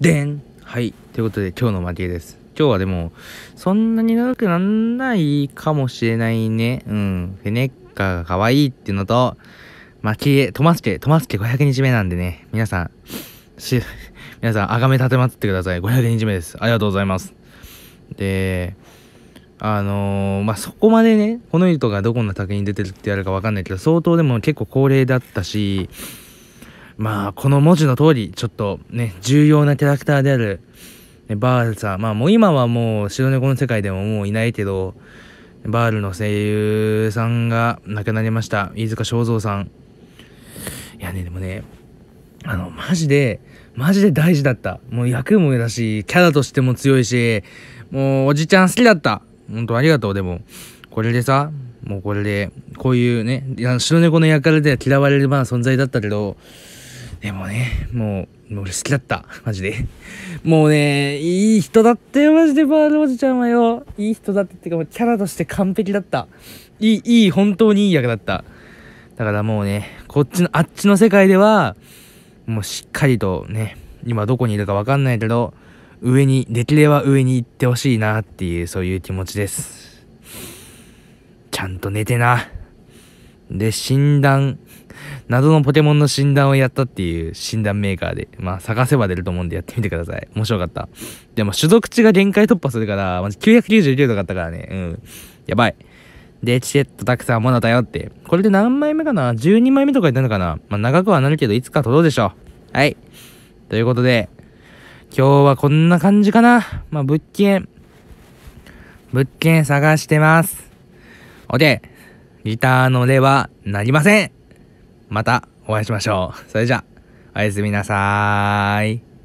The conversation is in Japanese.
でんはい。ということで、今日の負けです。今日はでも、そんなに長くなんないかもしれないね。うん。フェネッカが可愛いっていうのと、負け、トマスケ、トマスケ500日目なんでね。皆さん、し、皆さん、あがめ立てまつってください。500日目です。ありがとうございます。で、あのー、まあ、そこまでね、この人がどこの竹に出てるってやるかわかんないけど、相当でも結構高齢だったし、まあ、この文字の通り、ちょっとね、重要なキャラクターである、ね、バールさん。まあ、もう今はもう、白猫の世界でももういないけど、バールの声優さんが亡くなりました。飯塚正蔵さん。いやね、でもね、あの、マジで、マジで大事だった。もう役もだし、キャラとしても強いし、もうおじちゃん好きだった。本当ありがとう、でも。これでさ、もうこれで、こういうね、白猫の役からでは嫌われるまあ存在だったけど、でもね、もう、もう俺好きだった。マジで。もうね、いい人だったよ、マジで、バールおじちゃんはよ。いい人だってってか、もうキャラとして完璧だった。いい、いい、本当にいい役だった。だからもうね、こっちの、あっちの世界では、もうしっかりとね、今どこにいるかわかんないけど、上に、できれば上に行ってほしいなっていう、そういう気持ちです。ちゃんと寝てな。で、診断、謎のポケモンの診断をやったっていう診断メーカーで、まあ探せば出ると思うんでやってみてください。面白かった。でも種族値が限界突破するから、まず999とかあったからね、うん。やばい。で、チケットたくさんもらったよって。これで何枚目かな ?12 枚目とかいったのかなまあ長くはなるけど、いつか届うでしょう。はい。ということで、今日はこんな感じかな。まあ物件、物件探してます。OK。ギターのレはなりませんまたお会いしましょう。それじゃ、おやすみなさーい。